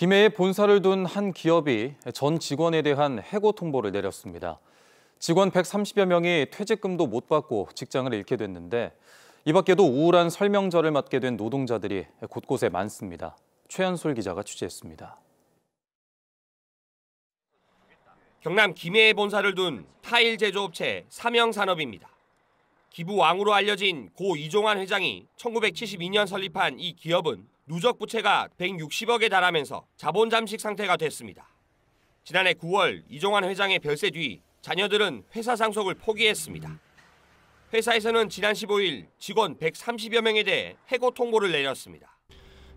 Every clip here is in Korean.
김해에 본사를 둔 한 기업이 전 직원에 대한 해고 통보를 내렸습니다. 직원 130여 명이 퇴직금도 못 받고 직장을 잃게 됐는데 이 밖에도 우울한 설명절을 맞게 된 노동자들이 곳곳에 많습니다. 최현솔 기자가 취재했습니다. 경남 김해에 본사를 둔 타일 제조업체 삼영산업입니다. 기부 왕으로 알려진 고 이종환 회장이 1972년 설립한 이 기업은 누적 부채가 160억에 달하면서 자본 잠식 상태가 됐습니다. 지난해 9월 이종환 회장의 별세 뒤 자녀들은 회사 상속을 포기했습니다. 회사에서는 지난 15일 직원 130여 명에 대해 해고 통보를 내렸습니다.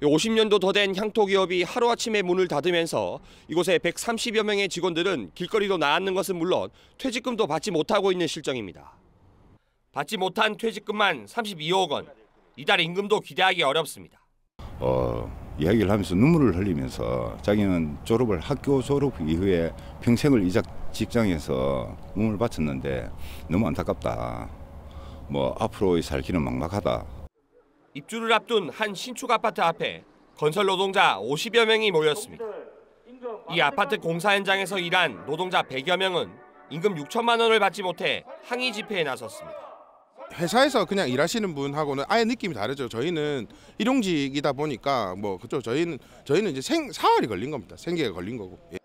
50년도 더 된 향토 기업이 하루아침에 문을 닫으면서 이곳에 130여 명의 직원들은 길거리로 나앉는 것은 물론 퇴직금도 받지 못하고 있는 실정입니다. 받지 못한 퇴직금만 32억 원. 이달 임금도 기대하기 어렵습니다. 어, 이야기를 하면서 눈물을 흘리면서 자기는 졸업을 학교 졸업 이후에 평생을 이 직장에서 몸을 바쳤는데 너무 안타깝다. 뭐 앞으로의 살 길은 막막하다. 입주를 앞둔 한 신축 아파트 앞에 건설 노동자 50여 명이 모였습니다. 이 아파트 공사 현장에서 일한 노동자 100여 명은 임금 6천만 원을 받지 못해 항의 집회에 나섰습니다. 회사에서 그냥 일하시는 분하고는 아예 느낌이 다르죠. 저희는 일용직이다 보니까 뭐 그쪽 저희는 저희는 이제 생 사활이 걸린 겁니다. 생계가 걸린 거고. 예.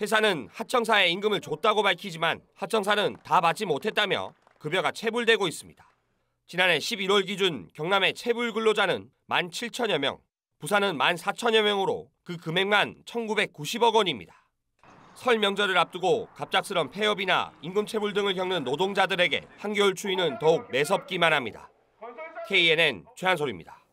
회사는 하청사에 임금을 줬다고 밝히지만 하청사는 다 받지 못했다며 급여가 체불되고 있습니다. 지난해 11월 기준 경남의 체불 근로자는 17,000여 명, 부산은 14,000여 명으로 그 금액만 1,990억 원입니다. 설 명절을 앞두고 갑작스런 폐업이나 임금 체불 등을 겪는 노동자들에게 한겨울 추위는 더욱 매섭기만 합니다. KNN 최한솔입니다.